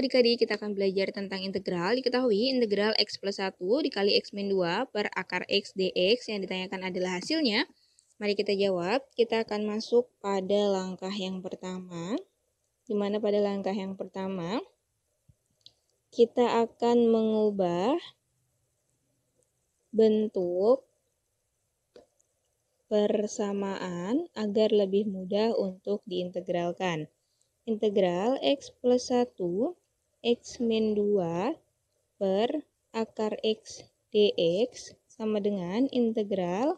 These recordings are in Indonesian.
adik-adik, kita akan belajar tentang integral. Diketahui integral X plus 1 dikali X min 2 per akar X dx yang ditanyakan adalah hasilnya. Mari kita jawab, kita akan masuk pada langkah yang pertama. Dimana pada langkah yang pertama, kita akan mengubah bentuk persamaan agar lebih mudah untuk diintegralkan integral x plus 1 x min 2 per akar X dx sama dengan integral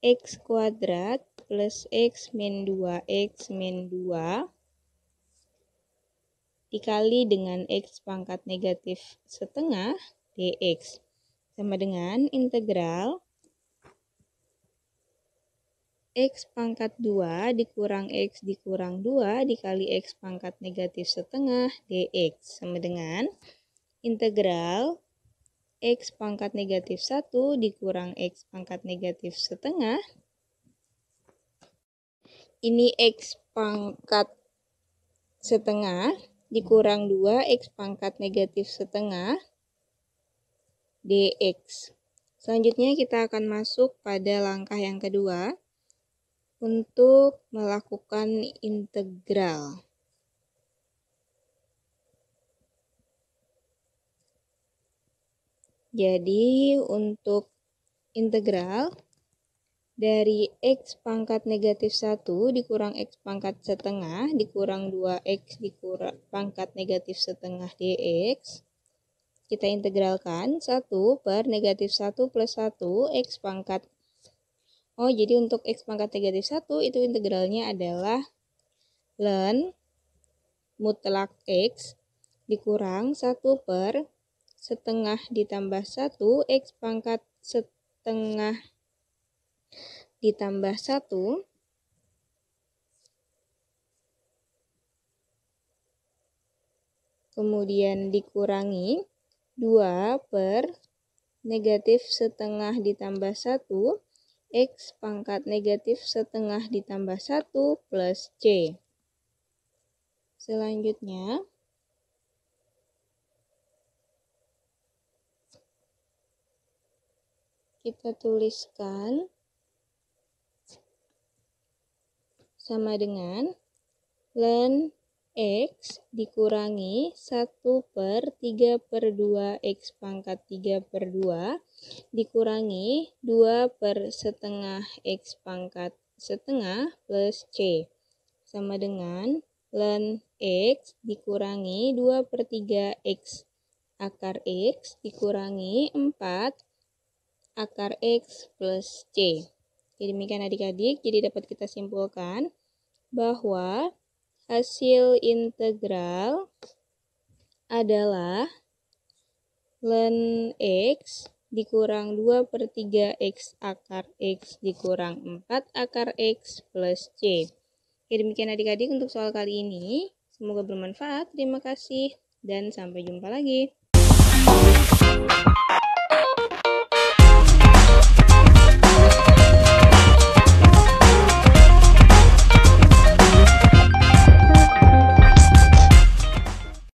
X kuadrat plus X min 2X min 2 dikali dengan X pangkat negatif setengah dx sama dengan integral X pangkat 2 dikurang X dikurang 2 dikali X pangkat negatif setengah dx sama dengan integral X pangkat negatif 1 dikurang X pangkat negatif setengah. Ini X pangkat setengah dikurang 2 X pangkat negatif setengah dx. Selanjutnya kita akan masuk pada langkah yang kedua, untuk melakukan integral. Jadi, untuk integral dari X pangkat negatif 1 dikurang X pangkat setengah dikurang 2X dikurang pangkat negatif setengah dx. Kita integralkan 1 per negatif 1 plus 1 X pangkat Oh, jadi untuk X pangkat negatif 1 itu integralnya adalah ln mutlak X dikurang 1 per setengah ditambah 1 X pangkat setengah ditambah 1 kemudian dikurangi 2 per negatif setengah ditambah 1 X pangkat negatif setengah ditambah 1 plus C. Selanjutnya, kita tuliskan sama dengan ln X dikurangi 1 per 3 per 2 X pangkat 3 per 2 dikurangi 2 per setengah X pangkat setengah plus C sama dengan ln X dikurangi 2 per 3 X akar X dikurangi 4 akar X plus C. Jadi demikian adik-adik, jadi dapat kita simpulkan bahwa Hasil integral adalah ln x dikurang 2 per 3x akar x dikurang 4 akar x plus c. Oke, demikian adik-adik untuk soal kali ini. Semoga bermanfaat. Terima kasih dan sampai jumpa lagi.